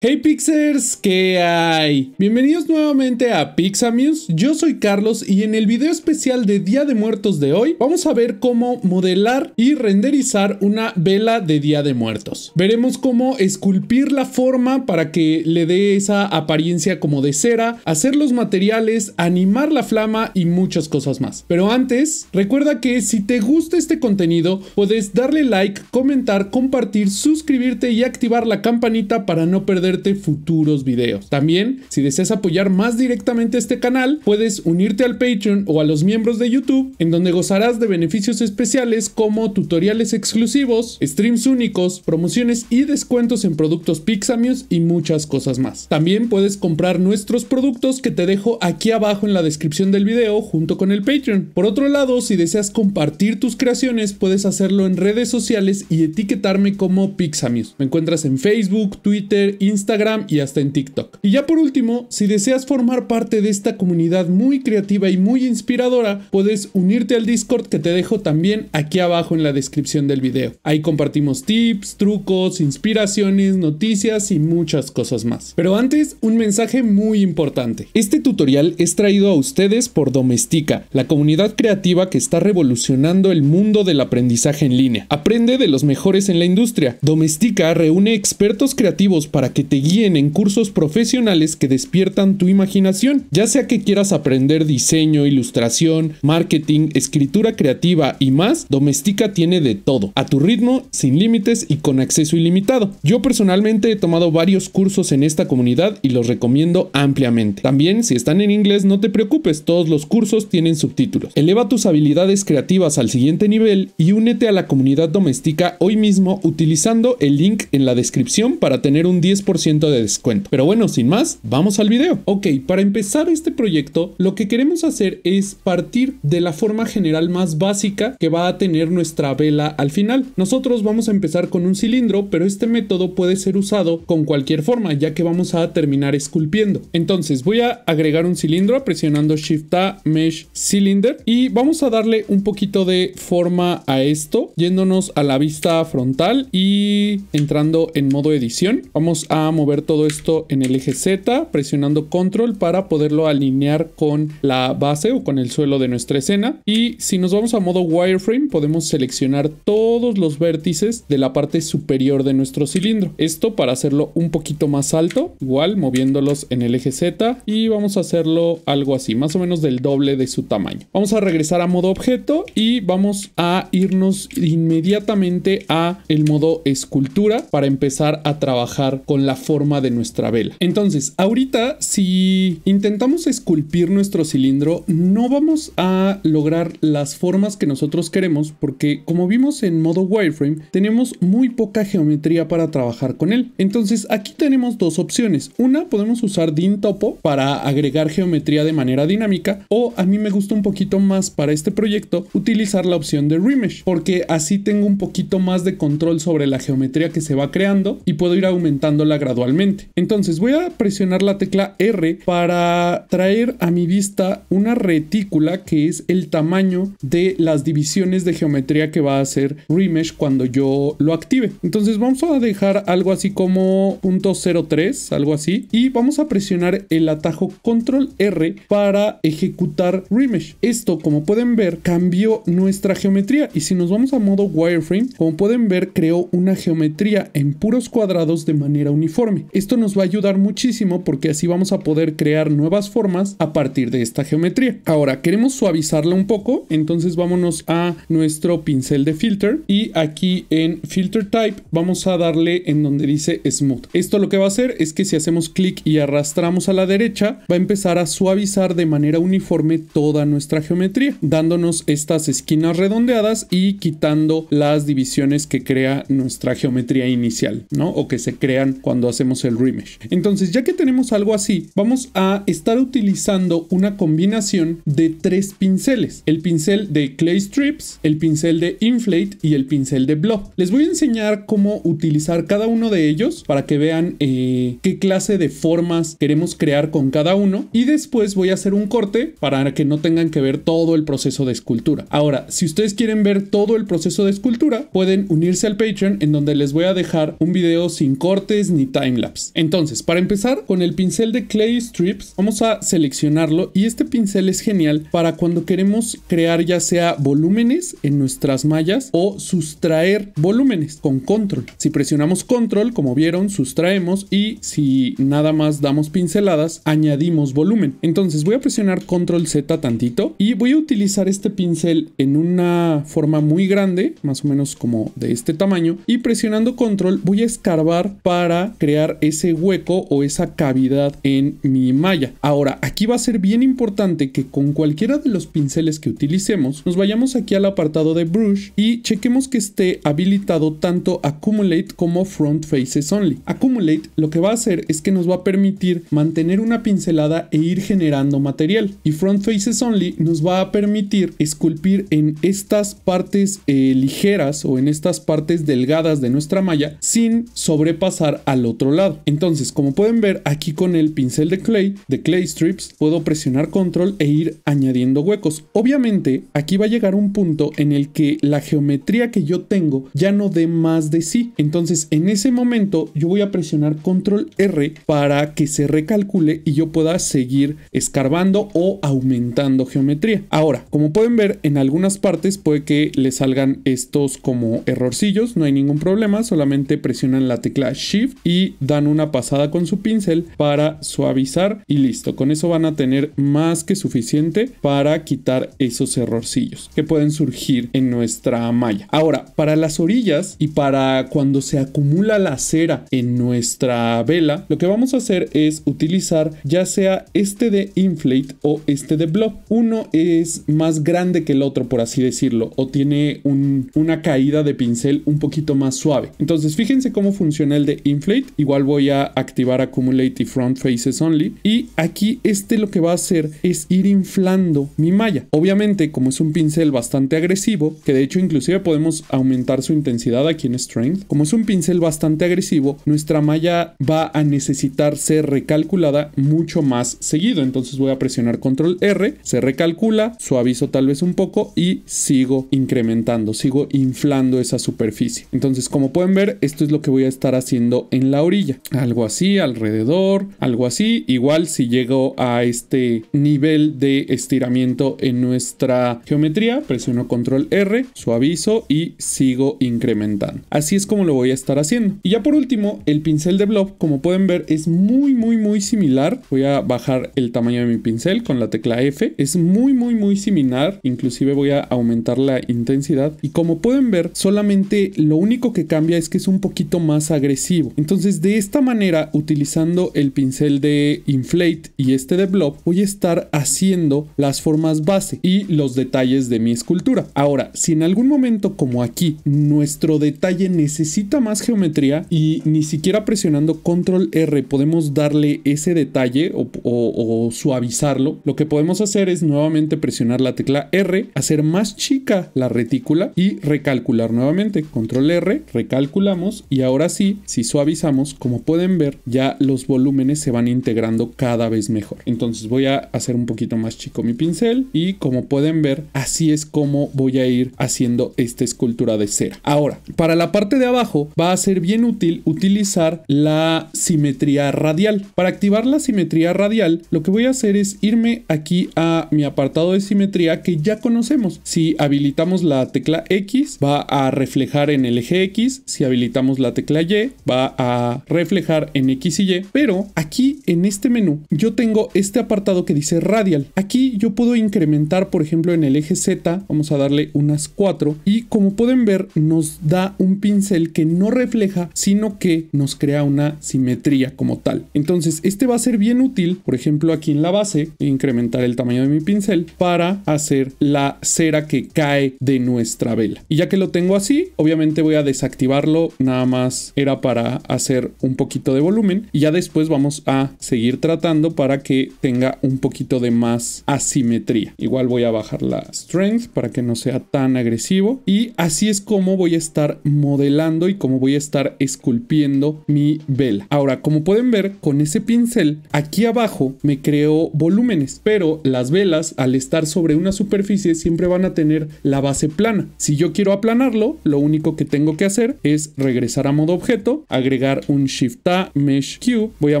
Hey Pixers, ¿qué hay? Bienvenidos nuevamente a Pixamuse, yo soy Carlos y en el video especial de Día de Muertos de hoy vamos a ver cómo modelar y renderizar una vela de Día de Muertos. Veremos cómo esculpir la forma para que le dé esa apariencia como de cera, hacer los materiales, animar la flama y muchas cosas más. Pero antes, recuerda que si te gusta este contenido puedes darle like, comentar, compartir, suscribirte y activar la campanita para no perder futuros videos. También, si deseas apoyar más directamente este canal, puedes unirte al Patreon o a los miembros de YouTube, en donde gozarás de beneficios especiales como tutoriales exclusivos, streams únicos, promociones y descuentos en productos Pixamius y muchas cosas más. También puedes comprar nuestros productos que te dejo aquí abajo en la descripción del video junto con el Patreon. Por otro lado, si deseas compartir tus creaciones, puedes hacerlo en redes sociales y etiquetarme como Pixamius. Me encuentras en Facebook, Twitter, Instagram, Instagram y hasta en TikTok. Y ya por último, si deseas formar parte de esta comunidad muy creativa y muy inspiradora, puedes unirte al Discord que te dejo también aquí abajo en la descripción del video. Ahí compartimos tips, trucos, inspiraciones, noticias y muchas cosas más. Pero antes, un mensaje muy importante. Este tutorial es traído a ustedes por Domestica, la comunidad creativa que está revolucionando el mundo del aprendizaje en línea. Aprende de los mejores en la industria. Domestica reúne expertos creativos para que te guíen en cursos profesionales que despiertan tu imaginación, ya sea que quieras aprender diseño, ilustración, marketing, escritura creativa y más, Domestika tiene de todo, a tu ritmo, sin límites y con acceso ilimitado. Yo personalmente he tomado varios cursos en esta comunidad y los recomiendo ampliamente. También si están en inglés no te preocupes, todos los cursos tienen subtítulos. Eleva tus habilidades creativas al siguiente nivel y únete a la comunidad Domestika hoy mismo utilizando el link en la descripción para tener un 10% de descuento. Pero bueno, sin más, vamos al video. Ok, para empezar este proyecto, lo que queremos hacer es partir de la forma general más básica que va a tener nuestra vela al final. Nosotros vamos a empezar con un cilindro, pero este método puede ser usado con cualquier forma, ya que vamos a terminar esculpiendo. Entonces voy a agregar un cilindro presionando Shift A, Mesh Cylinder, y vamos a darle un poquito de forma a esto, yéndonos a la vista frontal y entrando en modo edición. Vamos a a mover todo esto en el eje Z presionando control para poderlo alinear con la base o con el suelo de nuestra escena. Y si nos vamos a modo wireframe podemos seleccionar todos los vértices de la parte superior de nuestro cilindro. Esto para hacerlo un poquito más alto, igual moviéndolos en el eje Z y vamos a hacerlo algo así, más o menos del doble de su tamaño. Vamos a regresar a modo objeto y vamos a irnos inmediatamente a el modo escultura para empezar a trabajar con la forma de nuestra vela. Entonces, ahorita si intentamos esculpir nuestro cilindro, no vamos a lograr las formas que nosotros queremos porque como vimos en modo wireframe, tenemos muy poca geometría para trabajar con él. Entonces, aquí tenemos dos opciones. Una, podemos usar Topo para agregar geometría de manera dinámica o a mí me gusta un poquito más para este proyecto utilizar la opción de Remesh porque así tengo un poquito más de control sobre la geometría que se va creando y puedo ir aumentando la gradualmente. Entonces voy a presionar la tecla R para traer a mi vista una retícula que es el tamaño de las divisiones de geometría que va a hacer Remesh cuando yo lo active. Entonces vamos a dejar algo así como .03 algo así, y vamos a presionar el atajo control R para ejecutar Remesh. Esto, como pueden ver, cambió nuestra geometría y si nos vamos a modo wireframe, como pueden ver, creó una geometría en puros cuadrados de manera uniforme. Esto nos va a ayudar muchísimo porque así vamos a poder crear nuevas formas a partir de esta geometría. Ahora queremos suavizarla un poco, entonces vámonos a nuestro pincel de filter y aquí en filter type vamos a darle en donde dice smooth. Esto lo que va a hacer es que si hacemos clic y arrastramos a la derecha va a empezar a suavizar de manera uniforme toda nuestra geometría, dándonos estas esquinas redondeadas y quitando las divisiones que crea nuestra geometría inicial, ¿no? O que se crean cuando hacemos el remesh. Entonces, ya que tenemos algo así, vamos a estar utilizando una combinación de tres pinceles. El pincel de Clay Strips, el pincel de Inflate y el pincel de Blob. Les voy a enseñar cómo utilizar cada uno de ellos para que vean eh, qué clase de formas queremos crear con cada uno. Y después voy a hacer un corte para que no tengan que ver todo el proceso de escultura. Ahora, si ustedes quieren ver todo el proceso de escultura, pueden unirse al Patreon en donde les voy a dejar un video sin cortes ni Time timelapse. Entonces, para empezar, con el pincel de Clay Strips, vamos a seleccionarlo y este pincel es genial para cuando queremos crear ya sea volúmenes en nuestras mallas o sustraer volúmenes con control. Si presionamos control, como vieron, sustraemos y si nada más damos pinceladas, añadimos volumen. Entonces voy a presionar control Z tantito y voy a utilizar este pincel en una forma muy grande, más o menos como de este tamaño, y presionando control voy a escarbar para crear ese hueco o esa cavidad en mi malla. Ahora, aquí va a ser bien importante que con cualquiera de los pinceles que utilicemos, nos vayamos aquí al apartado de Brush y chequemos que esté habilitado tanto Accumulate como Front Faces Only. Accumulate lo que va a hacer es que nos va a permitir mantener una pincelada e ir generando material. Y Front Faces Only nos va a permitir esculpir en estas partes eh, ligeras o en estas partes delgadas de nuestra malla sin sobrepasar a los otro lado. Entonces, como pueden ver, aquí con el pincel de clay, de clay strips, puedo presionar control e ir añadiendo huecos. Obviamente, aquí va a llegar un punto en el que la geometría que yo tengo ya no dé más de sí. Entonces, en ese momento, yo voy a presionar control R para que se recalcule y yo pueda seguir escarbando o aumentando geometría. Ahora, como pueden ver, en algunas partes puede que le salgan estos como errorcillos, no hay ningún problema, solamente presionan la tecla Shift y dan una pasada con su pincel para suavizar y listo. Con eso van a tener más que suficiente para quitar esos errorcillos que pueden surgir en nuestra malla. Ahora, para las orillas y para cuando se acumula la cera en nuestra vela, lo que vamos a hacer es utilizar ya sea este de inflate o este de blob. Uno es más grande que el otro, por así decirlo, o tiene una caída de pincel un poquito más suave. Entonces, fíjense cómo funciona el de inflate. Igual voy a activar Accumulate y Front Faces Only. Y aquí este lo que va a hacer es ir inflando mi malla. Obviamente, como es un pincel bastante agresivo, que de hecho inclusive podemos aumentar su intensidad aquí en Strength. Como es un pincel bastante agresivo, nuestra malla va a necesitar ser recalculada mucho más seguido. Entonces voy a presionar control R, se recalcula, suavizo tal vez un poco y sigo incrementando, sigo inflando esa superficie. Entonces, como pueden ver, esto es lo que voy a estar haciendo en la orilla. Algo así, alrededor, algo así. Igual si llego a este nivel de estiramiento en nuestra geometría, presiono control R, suavizo y sigo incrementando. Así es como lo voy a estar haciendo. Y ya por último, el pincel de blob, como pueden ver, es muy, muy, muy similar. Voy a bajar el tamaño de mi pincel con la tecla F. Es muy, muy, muy similar. Inclusive voy a aumentar la intensidad. Y como pueden ver, solamente lo único que cambia es que es un poquito más agresivo. Entonces, de esta manera, utilizando el pincel de Inflate y este de Blob, voy a estar haciendo las formas base y los detalles de mi escultura. Ahora, si en algún momento como aquí, nuestro detalle necesita más geometría y ni siquiera presionando control R podemos darle ese detalle o, o suavizarlo, lo que podemos hacer es nuevamente presionar la tecla R, hacer más chica la retícula y recalcular nuevamente. Control R, recalculamos y ahora sí, si suavizamos como pueden ver, ya los volúmenes se van integrando cada vez mejor. Entonces voy a hacer un poquito más chico mi pincel y como pueden ver, así es como voy a ir haciendo esta escultura de cera. Ahora, para la parte de abajo va a ser bien útil utilizar la simetría radial. Para activar la simetría radial, lo que voy a hacer es irme aquí a mi apartado de simetría que ya conocemos. Si habilitamos la tecla X, va a reflejar en el eje X. Si habilitamos la tecla Y, va a reflejar en X y Y, pero aquí en este menú yo tengo este apartado que dice radial. Aquí yo puedo incrementar, por ejemplo, en el eje Z, vamos a darle unas 4 y como pueden ver, nos da un pincel que no refleja, sino que nos crea una simetría como tal. Entonces, este va a ser bien útil, por ejemplo, aquí en la base, incrementar el tamaño de mi pincel para hacer la cera que cae de nuestra vela. Y ya que lo tengo así, obviamente voy a desactivarlo, nada más era para hacer un poquito de volumen y ya después vamos a seguir tratando para que tenga un poquito de más asimetría. Igual voy a bajar la strength para que no sea tan agresivo y y así es como voy a estar modelando y como voy a estar esculpiendo mi vela. Ahora, como pueden ver, con ese pincel, aquí abajo me creo volúmenes, pero las velas al estar sobre una superficie siempre van a tener la base plana. Si yo quiero aplanarlo, lo único que tengo que hacer es regresar a modo objeto, agregar un Shift A, Mesh Q. voy a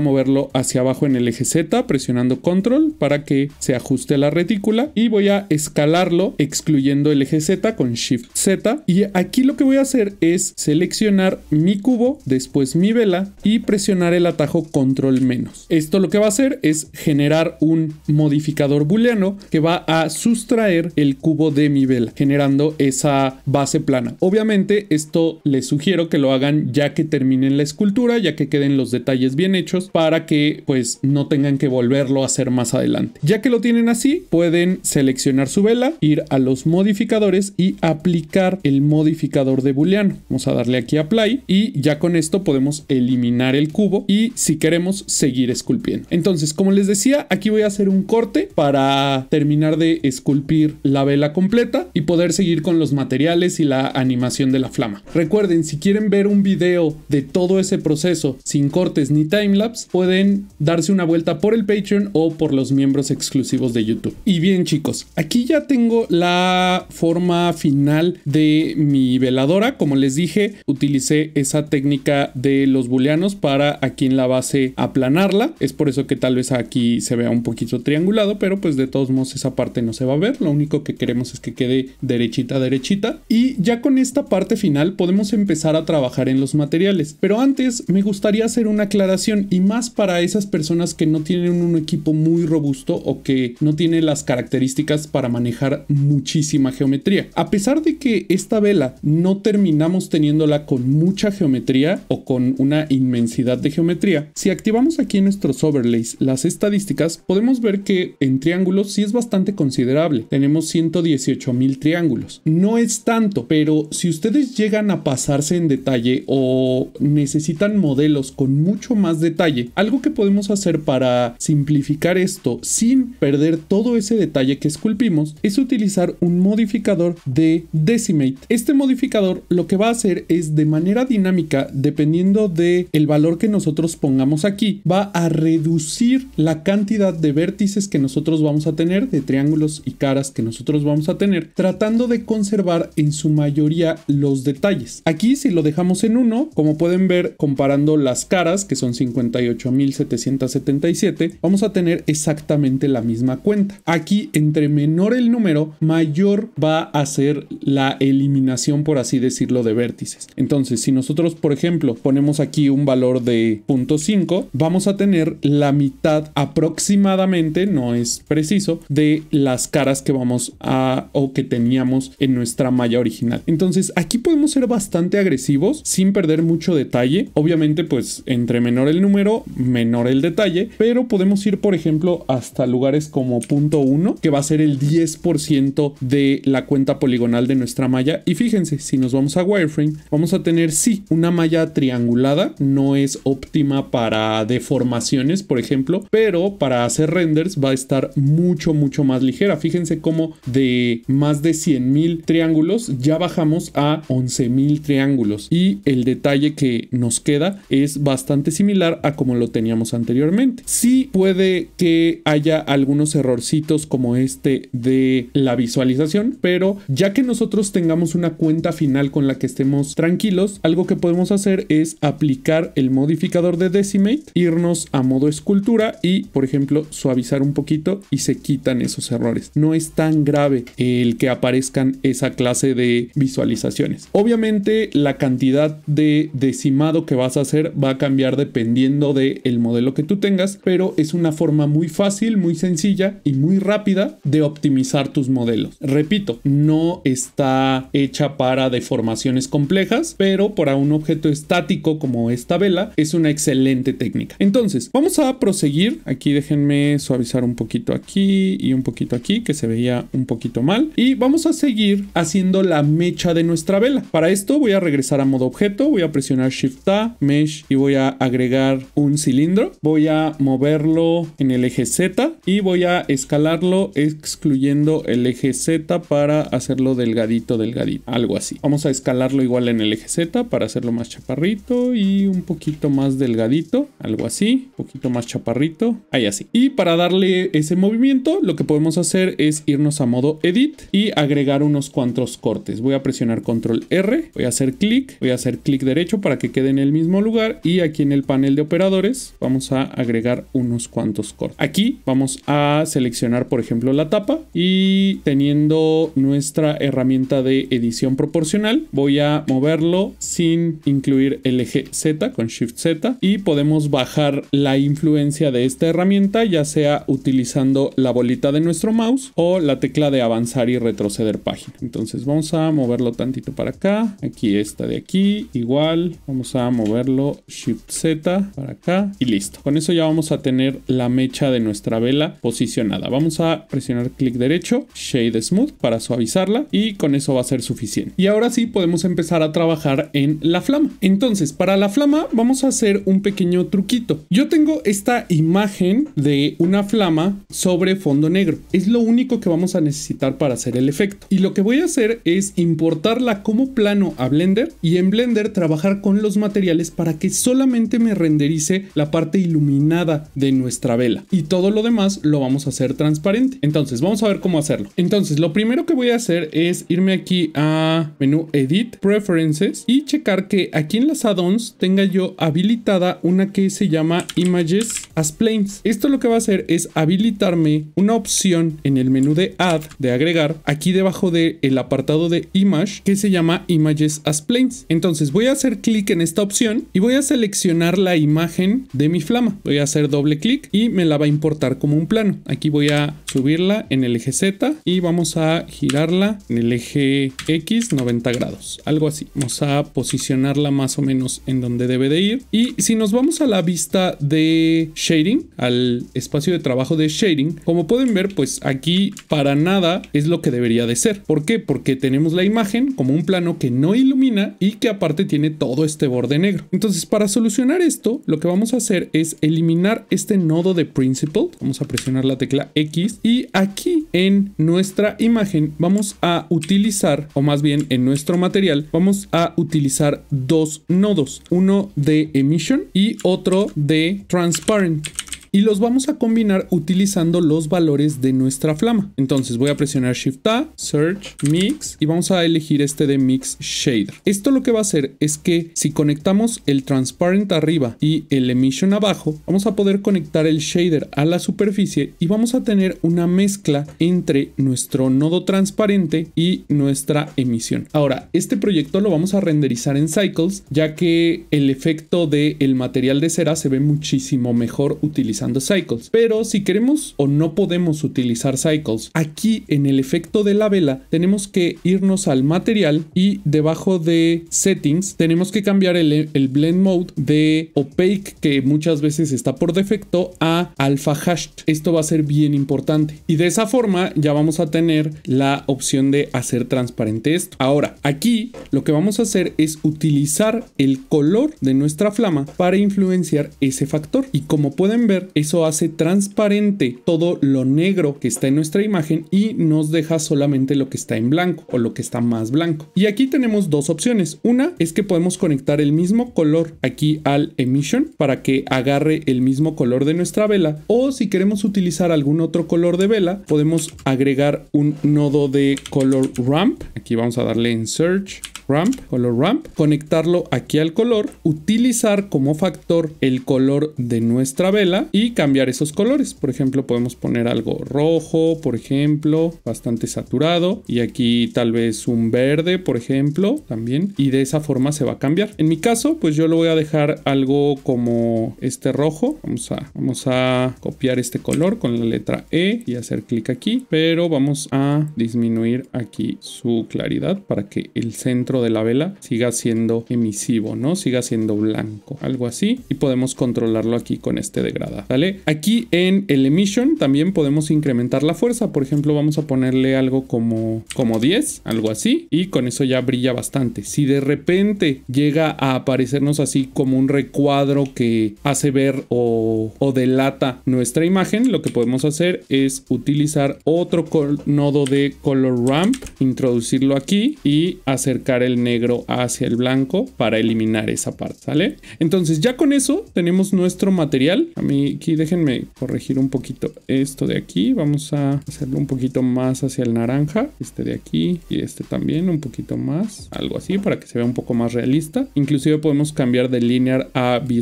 moverlo hacia abajo en el eje Z presionando Control para que se ajuste la retícula y voy a escalarlo excluyendo el eje Z con Shift z y aquí lo que voy a hacer es seleccionar mi cubo, después mi vela y presionar el atajo control menos. Esto lo que va a hacer es generar un modificador booleano que va a sustraer el cubo de mi vela, generando esa base plana. Obviamente esto les sugiero que lo hagan ya que terminen la escultura, ya que queden los detalles bien hechos para que pues no tengan que volverlo a hacer más adelante. Ya que lo tienen así, pueden seleccionar su vela, ir a los modificadores y aplicar el modificador de booleano. Vamos a darle aquí a play y ya con esto podemos eliminar el cubo y si queremos seguir esculpiendo. Entonces, como les decía, aquí voy a hacer un corte para terminar de esculpir la vela completa y poder seguir con los materiales y la animación de la flama. Recuerden, si quieren ver un video de todo ese proceso sin cortes ni timelapse, pueden darse una vuelta por el Patreon o por los miembros exclusivos de YouTube. Y bien chicos, aquí ya tengo la forma final de mi veladora. Como les dije, utilicé esa técnica de los booleanos para aquí en la base aplanarla. Es por eso que tal vez aquí se vea un poquito triangulado, pero pues de todos modos esa parte no se va a ver. Lo único que queremos es que quede derechita, derechita. Y ya con esta parte final podemos empezar a trabajar en los materiales. Pero antes me gustaría hacer una aclaración y más para esas personas que no tienen un equipo muy robusto o que no tienen las características para manejar muchísima geometría. A pesar de que esta vela no terminamos teniéndola con mucha geometría o con una inmensidad de geometría, si activamos aquí en nuestros overlays las estadísticas, podemos ver que en triángulos sí es bastante considerable. Tenemos 118 mil triángulos. No es tanto, pero si ustedes llegan a pasarse en detalle o necesitan modelos con mucho más detalle, algo que podemos hacer para simplificar esto sin perder todo ese detalle que esculpimos es utilizar un modificador de décimas este modificador lo que va a hacer es de manera dinámica, dependiendo de el valor que nosotros pongamos aquí, va a reducir la cantidad de vértices que nosotros vamos a tener, de triángulos y caras que nosotros vamos a tener, tratando de conservar en su mayoría los detalles. Aquí si lo dejamos en uno como pueden ver comparando las caras, que son 58.777, vamos a tener exactamente la misma cuenta. Aquí entre menor el número, mayor va a ser la eliminación, por así decirlo, de vértices. Entonces, si nosotros, por ejemplo, ponemos aquí un valor de 0.5, vamos a tener la mitad aproximadamente, no es preciso, de las caras que vamos a o que teníamos en nuestra malla original. Entonces, aquí podemos ser bastante agresivos sin perder mucho detalle. Obviamente, pues entre menor el número, menor el detalle, pero podemos ir, por ejemplo, hasta lugares como 0.1, que va a ser el 10% de la cuenta poligonal de nuestra malla. Y fíjense, si nos vamos a wireframe, vamos a tener sí una malla triangulada, no es óptima para deformaciones, por ejemplo, pero para hacer renders va a estar mucho, mucho más ligera. Fíjense cómo de más de mil triángulos ya bajamos a 11.000 triángulos y el detalle que nos queda es bastante similar a como lo teníamos anteriormente. Sí puede que haya algunos errorcitos como este de la visualización, pero ya que nosotros tengamos una cuenta final con la que estemos tranquilos, algo que podemos hacer es aplicar el modificador de Decimate, irnos a modo escultura y, por ejemplo, suavizar un poquito y se quitan esos errores. No es tan grave el que aparezcan esa clase de visualizaciones. Obviamente, la cantidad de decimado que vas a hacer va a cambiar dependiendo del el modelo que tú tengas, pero es una forma muy fácil, muy sencilla y muy rápida de optimizar tus modelos. Repito, no está hecha para deformaciones complejas, pero para un objeto estático como esta vela es una excelente técnica. Entonces, vamos a proseguir. Aquí déjenme suavizar un poquito aquí y un poquito aquí, que se veía un poquito mal. Y vamos a seguir haciendo la mecha de nuestra vela. Para esto voy a regresar a modo objeto, voy a presionar Shift A, Mesh y voy a agregar un cilindro. Voy a moverlo en el eje Z y voy a escalarlo excluyendo el eje Z para hacerlo delgadito delgadito, algo así. Vamos a escalarlo igual en el eje Z para hacerlo más chaparrito y un poquito más delgadito, algo así, un poquito más chaparrito, ahí así. Y para darle ese movimiento, lo que podemos hacer es irnos a modo Edit y agregar unos cuantos cortes. Voy a presionar Control R, voy a hacer clic, voy a hacer clic derecho para que quede en el mismo lugar y aquí en el panel de operadores vamos a agregar unos cuantos cortes. Aquí vamos a seleccionar, por ejemplo, la tapa y teniendo nuestra herramienta de edición proporcional. Voy a moverlo sin incluir el eje Z con Shift Z y podemos bajar la influencia de esta herramienta ya sea utilizando la bolita de nuestro mouse o la tecla de avanzar y retroceder página. Entonces vamos a moverlo tantito para acá. Aquí está de aquí igual. Vamos a moverlo Shift Z para acá y listo. Con eso ya vamos a tener la mecha de nuestra vela posicionada. Vamos a presionar clic derecho, Shade Smooth para suavizarla y con eso va a ser suficiente. Y ahora sí podemos empezar a trabajar en la flama. Entonces, para la flama vamos a hacer un pequeño truquito. Yo tengo esta imagen de una flama sobre fondo negro. Es lo único que vamos a necesitar para hacer el efecto. Y lo que voy a hacer es importarla como plano a Blender y en Blender trabajar con los materiales para que solamente me renderice la parte iluminada de nuestra vela. Y todo lo demás lo vamos a hacer transparente. Entonces, vamos a ver cómo hacerlo. Entonces, lo primero que voy a hacer es irme a aquí a menú Edit, Preferences y checar que aquí en las add-ons tenga yo habilitada una que se llama Images as Planes. Esto lo que va a hacer es habilitarme una opción en el menú de Add, de agregar, aquí debajo del el apartado de Image que se llama Images as Planes. Entonces voy a hacer clic en esta opción y voy a seleccionar la imagen de mi flama. Voy a hacer doble clic y me la va a importar como un plano. Aquí voy a subirla en el eje Z y vamos a girarla en el eje X 90 grados, algo así. Vamos a posicionarla más o menos en donde debe de ir. Y si nos vamos a la vista de shading, al espacio de trabajo de shading, como pueden ver, pues aquí para nada es lo que debería de ser. ¿Por qué? Porque tenemos la imagen como un plano que no ilumina y que aparte tiene todo este borde negro. Entonces, para solucionar esto, lo que vamos a hacer es eliminar este nodo de principle. Vamos a presionar la tecla X y aquí en nuestra imagen vamos a utilizar o más bien en nuestro material, vamos a utilizar dos nodos, uno de Emission y otro de Transparent y los vamos a combinar utilizando los valores de nuestra flama. Entonces voy a presionar Shift A, Search, Mix y vamos a elegir este de Mix Shader. Esto lo que va a hacer es que si conectamos el Transparent arriba y el Emission abajo, vamos a poder conectar el shader a la superficie y vamos a tener una mezcla entre nuestro nodo transparente y nuestra emisión. Ahora, este proyecto lo vamos a renderizar en Cycles ya que el efecto del material de cera se ve muchísimo mejor utilizado cycles. Pero si queremos o no podemos utilizar cycles, aquí en el efecto de la vela tenemos que irnos al material y debajo de settings tenemos que cambiar el, blend mode de opaque que muchas veces está por defecto a alpha hashed. Esto va a ser bien importante. Y de esa forma ya vamos a tener la opción de hacer transparente esto. Ahora, aquí lo que vamos a hacer es utilizar el color de nuestra flama para influenciar ese factor. Y como pueden ver, eso hace transparente todo lo negro que está en nuestra imagen y nos deja solamente lo que está en blanco o lo que está más blanco. Y aquí tenemos dos opciones. Una es que podemos conectar el mismo color aquí al emission para que agarre el mismo color de nuestra vela o si queremos utilizar algún otro color de vela podemos agregar un nodo de color ramp. Aquí vamos a darle en search ramp, color ramp, conectarlo aquí al color, utilizar como factor el color de nuestra vela y cambiar esos colores. Por ejemplo, podemos poner algo rojo, por ejemplo, bastante saturado y aquí tal vez un verde, por ejemplo, también y de esa forma se va a cambiar. En mi caso, pues yo lo voy a dejar algo como este rojo. Vamos a, vamos a copiar este color con la letra E y hacer clic aquí, pero vamos a disminuir aquí su claridad para que el centro de la vela siga siendo emisivo, ¿no? Siga siendo blanco, algo así. Y podemos controlarlo aquí con este degradado, ¿vale? Aquí en el emission también podemos incrementar la fuerza. Por ejemplo, vamos a ponerle algo como, como 10, algo así. Y con eso ya brilla bastante. Si de repente llega a aparecernos así como un recuadro que hace ver o, delata nuestra imagen, lo que podemos hacer es utilizar otro nodo de color ramp, introducirlo aquí y acercar el negro hacia el blanco para eliminar esa parte, ¿sale? Entonces ya con eso tenemos nuestro material. A mí aquí déjenme corregir un poquito esto de aquí. Vamos a hacerlo un poquito más hacia el naranja. Este de aquí y este también un poquito más. Algo así para que se vea un poco más realista. Inclusive podemos cambiar de linear a b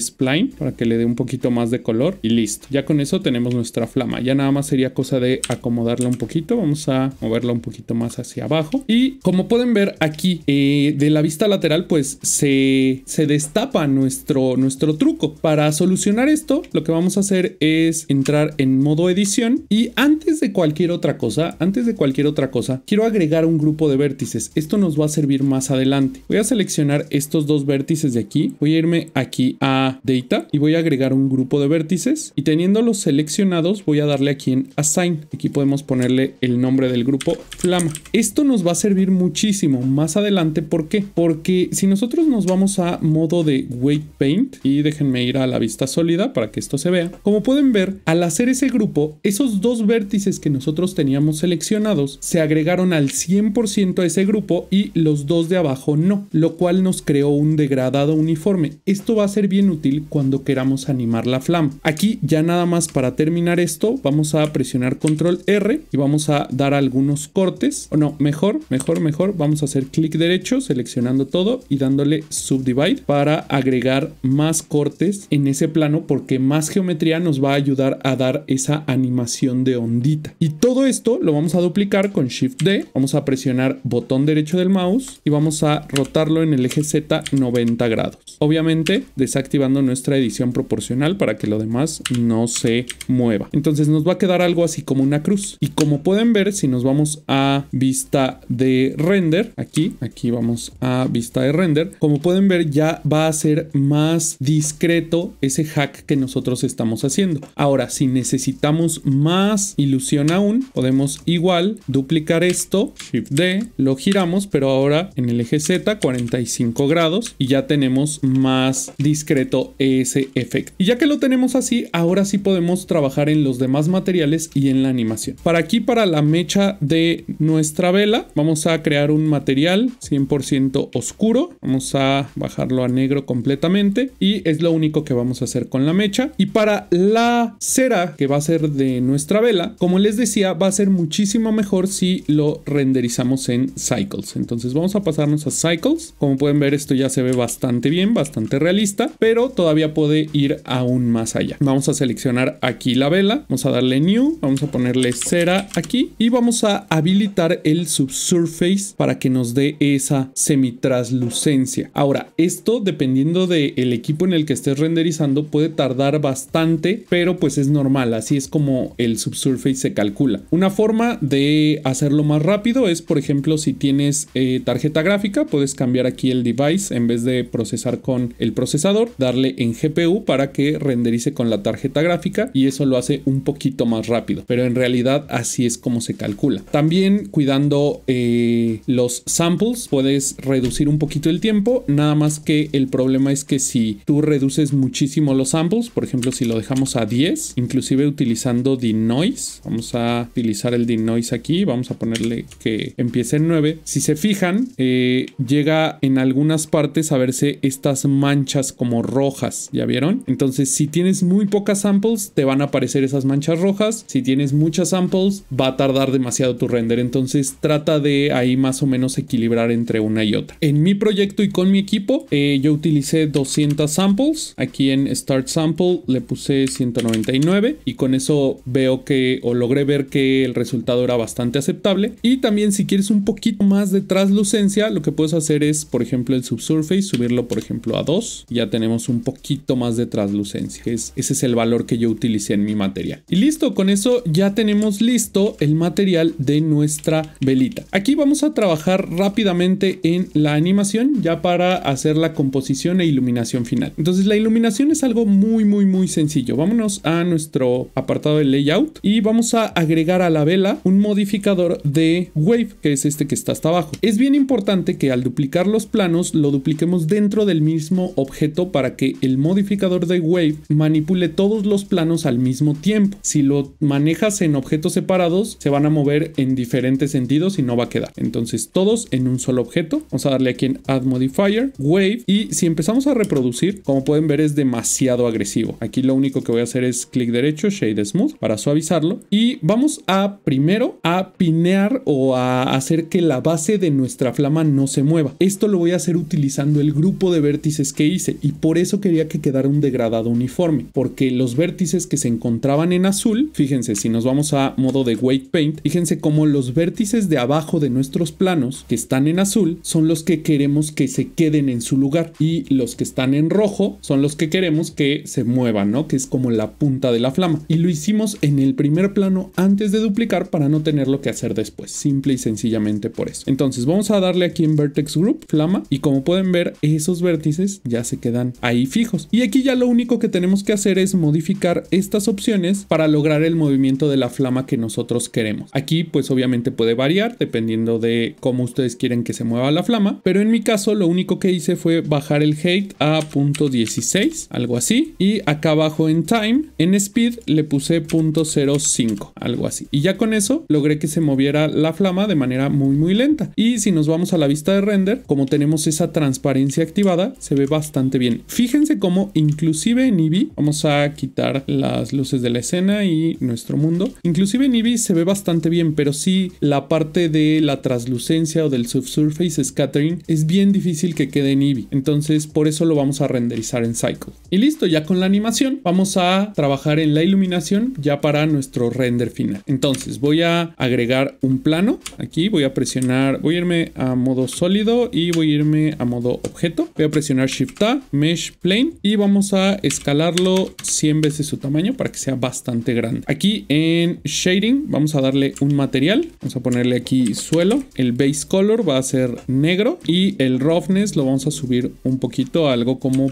para que le dé un poquito más de color y listo. Ya con eso tenemos nuestra flama. Ya nada más sería cosa de acomodarla un poquito. Vamos a moverla un poquito más hacia abajo. Y como pueden ver aquí... en eh, eh, de la vista lateral pues se, destapa nuestro, nuestro truco. Para solucionar esto lo que vamos a hacer es entrar en modo edición y antes de cualquier otra cosa, antes de cualquier otra cosa, quiero agregar un grupo de vértices. Esto nos va a servir más adelante. Voy a seleccionar estos dos vértices de aquí. Voy a irme aquí a Data y voy a agregar un grupo de vértices y teniéndolos seleccionados voy a darle aquí en Assign. Aquí podemos ponerle el nombre del grupo Flama. Esto nos va a servir muchísimo más adelante ¿Por qué? Porque si nosotros nos vamos a modo de Weight Paint y déjenme ir a la vista sólida para que esto se vea, como pueden ver, al hacer ese grupo, esos dos vértices que nosotros teníamos seleccionados se agregaron al 100% a ese grupo y los dos de abajo no, lo cual nos creó un degradado uniforme. Esto va a ser bien útil cuando queramos animar la flam. Aquí ya nada más para terminar esto, vamos a presionar control R y vamos a dar algunos cortes, o no, mejor, mejor, mejor, vamos a hacer clic derecho seleccionando todo y dándole subdivide para agregar más cortes en ese plano porque más geometría nos va a ayudar a dar esa animación de ondita. Y todo esto lo vamos a duplicar con Shift D, vamos a presionar botón derecho del mouse y vamos a rotarlo en el eje Z 90 grados. Obviamente desactivando nuestra edición proporcional para que lo demás no se mueva. Entonces nos va a quedar algo así como una cruz. Y como pueden ver, si nos vamos a vista de render, aquí, aquí vamos a vista de render, como pueden ver ya va a ser más discreto ese hack que nosotros estamos haciendo. Ahora, si necesitamos más ilusión aún, podemos igual duplicar esto, Shift D, lo giramos, pero ahora en el eje Z, 45 grados, y ya tenemos más discreto ese efecto. Y ya que lo tenemos así, ahora sí podemos trabajar en los demás materiales y en la animación. Para aquí, para la mecha de nuestra vela, vamos a crear un material, por ciento oscuro. Vamos a bajarlo a negro completamente y es lo único que vamos a hacer con la mecha. Y para la cera que va a ser de nuestra vela, como les decía, va a ser muchísimo mejor si lo renderizamos en Cycles. Entonces vamos a pasarnos a Cycles. Como pueden ver, esto ya se ve bastante bien, bastante realista, pero todavía puede ir aún más allá. Vamos a seleccionar aquí la vela, vamos a darle New, vamos a ponerle cera aquí y vamos a habilitar el subsurface para que nos dé esa semi semitranslucencia. Ahora, esto dependiendo del equipo en el que estés renderizando puede tardar bastante, pero pues es normal, así es como el subsurface se calcula. Una forma de hacerlo más rápido es, por ejemplo, si tienes eh, tarjeta gráfica, puedes cambiar aquí el device en vez de procesar con el procesador, darle en GPU para que renderice con la tarjeta gráfica y eso lo hace un poquito más rápido, pero en realidad así es como se calcula. También cuidando eh, los samples, puedes reducir un poquito el tiempo, nada más que el problema es que si tú reduces muchísimo los samples, por ejemplo si lo dejamos a 10, inclusive utilizando denoise, vamos a utilizar el denoise aquí, vamos a ponerle que empiece en 9, si se fijan eh, llega en algunas partes a verse estas manchas como rojas, ¿ya vieron? Entonces si tienes muy pocas samples te van a aparecer esas manchas rojas, si tienes muchas samples va a tardar demasiado tu render, entonces trata de ahí más o menos equilibrar entre una y otra. En mi proyecto y con mi equipo, eh, yo utilicé 200 samples. Aquí en Start Sample le puse 199 y con eso veo que o logré ver que el resultado era bastante aceptable. Y también si quieres un poquito más de translucencia, lo que puedes hacer es, por ejemplo, el subsurface, subirlo, por ejemplo, a 2. Ya tenemos un poquito más de translucencia. ese es el valor que yo utilicé en mi material. Y listo, con eso ya tenemos listo el material de nuestra velita. Aquí vamos a trabajar rápidamente en la animación ya para hacer la composición e iluminación final. Entonces la iluminación es algo muy muy muy sencillo. Vámonos a nuestro apartado de layout y vamos a agregar a la vela un modificador de wave que es este que está hasta abajo. Es bien importante que al duplicar los planos lo dupliquemos dentro del mismo objeto para que el modificador de wave manipule todos los planos al mismo tiempo. Si lo manejas en objetos separados se van a mover en diferentes sentidos y no va a quedar. Entonces todos en un solo objeto. Vamos a darle aquí en Add Modifier, Wave. Y si empezamos a reproducir, como pueden ver, es demasiado agresivo. Aquí lo único que voy a hacer es clic derecho, Shade Smooth, para suavizarlo. Y vamos a primero a pinear o a hacer que la base de nuestra flama no se mueva. Esto lo voy a hacer utilizando el grupo de vértices que hice. Y por eso quería que quedara un degradado uniforme. Porque los vértices que se encontraban en azul, fíjense, si nos vamos a modo de Wake Paint, fíjense cómo los vértices de abajo de nuestros planos que están en azul son los que queremos que se queden en su lugar y los que están en rojo son los que queremos que se muevan, ¿no? Que es como la punta de la flama. Y lo hicimos en el primer plano antes de duplicar para no tener lo que hacer después, simple y sencillamente por eso. Entonces vamos a darle aquí en Vertex Group, flama, y como pueden ver esos vértices ya se quedan ahí fijos. Y aquí ya lo único que tenemos que hacer es modificar estas opciones para lograr el movimiento de la flama que nosotros queremos. Aquí pues obviamente puede variar dependiendo de cómo ustedes quieren que se mueva la flama. Pero en mi caso lo único que hice fue bajar el hate a punto .16, algo así. Y acá abajo en time, en speed le puse punto .05, algo así. Y ya con eso logré que se moviera la flama de manera muy muy lenta. Y si nos vamos a la vista de render, como tenemos esa transparencia activada, se ve bastante bien. Fíjense cómo inclusive en Eevee, vamos a quitar las luces de la escena y nuestro mundo. Inclusive en Eevee se ve bastante bien, pero sí la parte de la translucencia o del subsurf face Scattering es bien difícil que quede en Eevee, entonces por eso lo vamos a renderizar en Cycle. Y listo, ya con la animación vamos a trabajar en la iluminación ya para nuestro render final. Entonces voy a agregar un plano, aquí voy a presionar, voy a irme a modo sólido y voy a irme a modo objeto, voy a presionar Shift A, Mesh Plane y vamos a escalarlo 100 veces su tamaño para que sea bastante grande. Aquí en Shading vamos a darle un material, vamos a ponerle aquí suelo, el base color va a ser negro y el roughness lo vamos a subir un poquito, algo como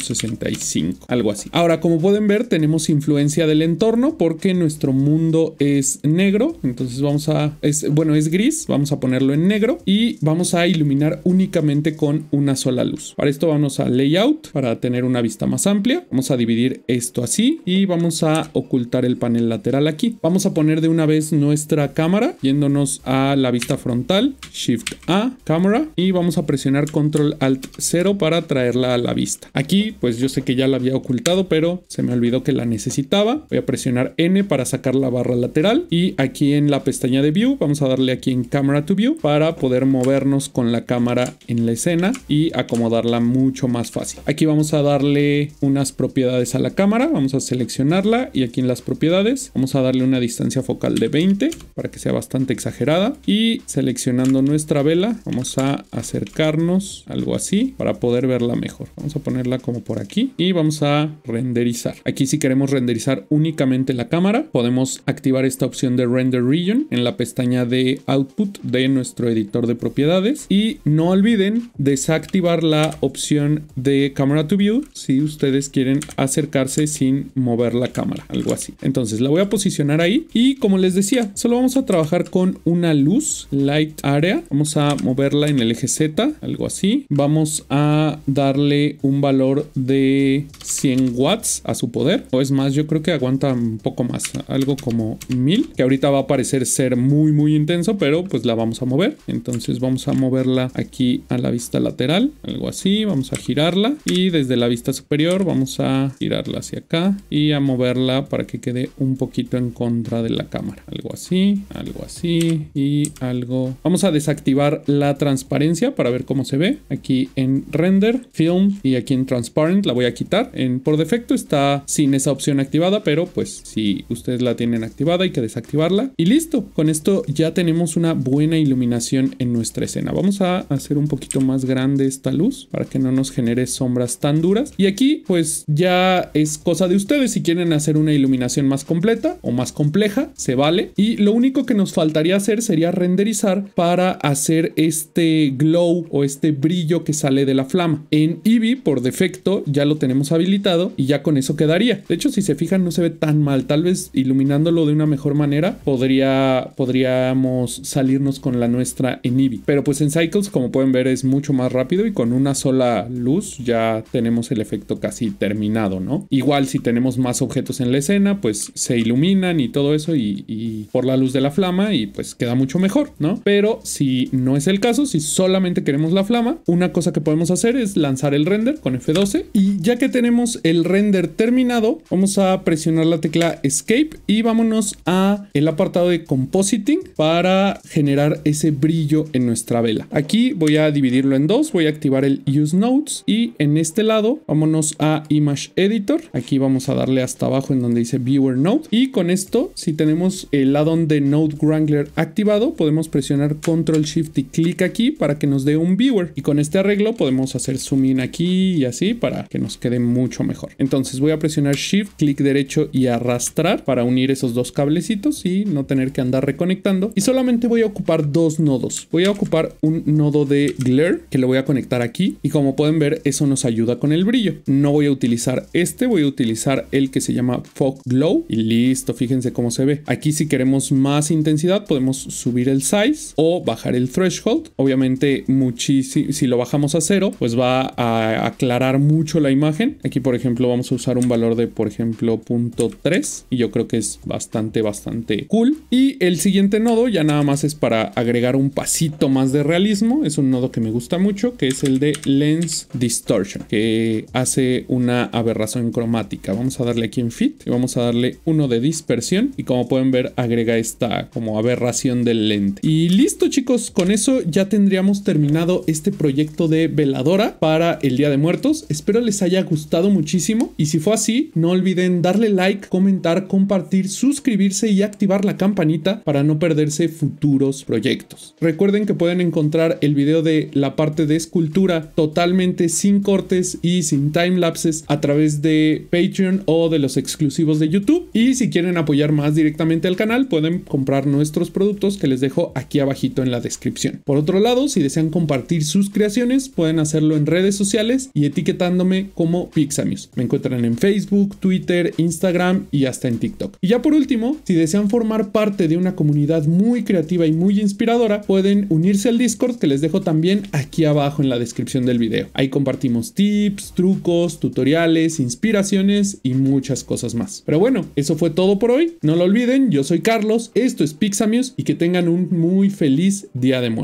65 algo así. Ahora, como pueden ver, tenemos influencia del entorno porque nuestro mundo es negro, entonces vamos a, es, bueno, es gris, vamos a ponerlo en negro y vamos a iluminar únicamente con una sola luz. Para esto vamos a layout para tener una vista más amplia. Vamos a dividir esto así y vamos a ocultar el panel lateral aquí. Vamos a poner de una vez nuestra cámara yéndonos a la vista frontal, Shift A cámara y vamos a presionar control alt 0 para traerla a la vista. Aquí pues yo sé que ya la había ocultado pero se me olvidó que la necesitaba. Voy a presionar N para sacar la barra lateral y aquí en la pestaña de view vamos a darle aquí en camera to view para poder movernos con la cámara en la escena y acomodarla mucho más fácil. Aquí vamos a darle unas propiedades a la cámara, vamos a seleccionarla y aquí en las propiedades vamos a darle una distancia focal de 20 para que sea bastante exagerada y seleccionando nuestra vela Vamos a acercarnos algo así para poder verla mejor. Vamos a ponerla como por aquí y vamos a renderizar. Aquí si queremos renderizar únicamente la cámara, podemos activar esta opción de Render Region en la pestaña de Output de nuestro editor de propiedades. Y no olviden desactivar la opción de Camera to View si ustedes quieren acercarse sin mover la cámara, algo así. Entonces la voy a posicionar ahí y como les decía, solo vamos a trabajar con una luz Light Area. Vamos a moverla en el eje Z, algo así. Vamos a darle un valor de 100 watts a su poder. O es más, yo creo que aguanta un poco más, algo como 1000, que ahorita va a parecer ser muy, muy intenso, pero pues la vamos a mover. Entonces vamos a moverla aquí a la vista lateral, algo así. Vamos a girarla y desde la vista superior vamos a girarla hacia acá y a moverla para que quede un poquito en contra de la cámara. Algo así, algo así y algo. Vamos a desactivar la transparencia para ver cómo se ve. Aquí en Render, Film y aquí en Transparent la voy a quitar. En por defecto está sin esa opción activada, pero pues si ustedes la tienen activada hay que desactivarla. Y listo, con esto ya tenemos una buena iluminación en nuestra escena. Vamos a hacer un poquito más grande esta luz para que no nos genere sombras tan duras. Y aquí pues ya es cosa de ustedes si quieren hacer una iluminación más completa o más compleja, se vale. Y lo único que nos faltaría hacer sería renderizar para hacer este glow o este brillo que sale de la flama. En Eevee, por defecto, ya lo tenemos habilitado y ya con eso quedaría. De hecho, si se fijan, no se ve tan mal. Tal vez iluminándolo de una mejor manera, podría, podríamos salirnos con la nuestra en Eevee. Pero pues en Cycles, como pueden ver, es mucho más rápido y con una sola luz ya tenemos el efecto casi terminado, ¿no? Igual si tenemos más objetos en la escena, pues se iluminan y todo eso y por la luz de la flama y pues queda mucho mejor, ¿no? Pero si no es el caso, si solamente queremos la flama, una cosa que podemos hacer es lanzar el render con F12 y ya que tenemos el render terminado, vamos a presionar la tecla Escape y vámonos a el apartado de Compositing para generar ese brillo en nuestra vela. Aquí voy a dividirlo en dos, voy a activar el Use notes y en este lado vámonos a Image Editor. Aquí vamos a darle hasta abajo en donde dice Viewer Node y con esto si tenemos el addon de Node Wrangler activado podemos presionar Control Shift y clic aquí para que nos dé un viewer. Y con este arreglo podemos hacer zoom in aquí y así para que nos quede mucho mejor. Entonces voy a presionar shift, clic derecho y arrastrar para unir esos dos cablecitos y no tener que andar reconectando. Y solamente voy a ocupar dos nodos. Voy a ocupar un nodo de glare que lo voy a conectar aquí y como pueden ver eso nos ayuda con el brillo. No voy a utilizar este, voy a utilizar el que se llama fog glow y listo, fíjense cómo se ve. Aquí si queremos más intensidad podemos subir el size o bajar el threshold Obviamente, muchísimo, si lo bajamos a cero, pues va a aclarar mucho la imagen. Aquí, por ejemplo, vamos a usar un valor de, por ejemplo, punto 3. Y yo creo que es bastante, bastante cool. Y el siguiente nodo ya nada más es para agregar un pasito más de realismo. Es un nodo que me gusta mucho, que es el de Lens Distortion, que hace una aberración cromática. Vamos a darle aquí en Fit y vamos a darle uno de dispersión. Y como pueden ver, agrega esta como aberración del lente. Y listo, chicos, con eso ya tendríamos terminado este proyecto de veladora para el Día de Muertos. Espero les haya gustado muchísimo y si fue así, no olviden darle like, comentar, compartir, suscribirse y activar la campanita para no perderse futuros proyectos. Recuerden que pueden encontrar el video de la parte de escultura totalmente sin cortes y sin time lapses a través de Patreon o de los exclusivos de YouTube y si quieren apoyar más directamente al canal pueden comprar nuestros productos que les dejo aquí abajito en la descripción. Por otro lado, si desean compartir sus creaciones, pueden hacerlo en redes sociales y etiquetándome como Pixamius. Me encuentran en Facebook, Twitter, Instagram y hasta en TikTok. Y ya por último, si desean formar parte de una comunidad muy creativa y muy inspiradora, pueden unirse al Discord que les dejo también aquí abajo en la descripción del video. Ahí compartimos tips, trucos, tutoriales, inspiraciones y muchas cosas más. Pero bueno, eso fue todo por hoy. No lo olviden, yo soy Carlos, esto es Pixamius y que tengan un muy feliz día de muerte.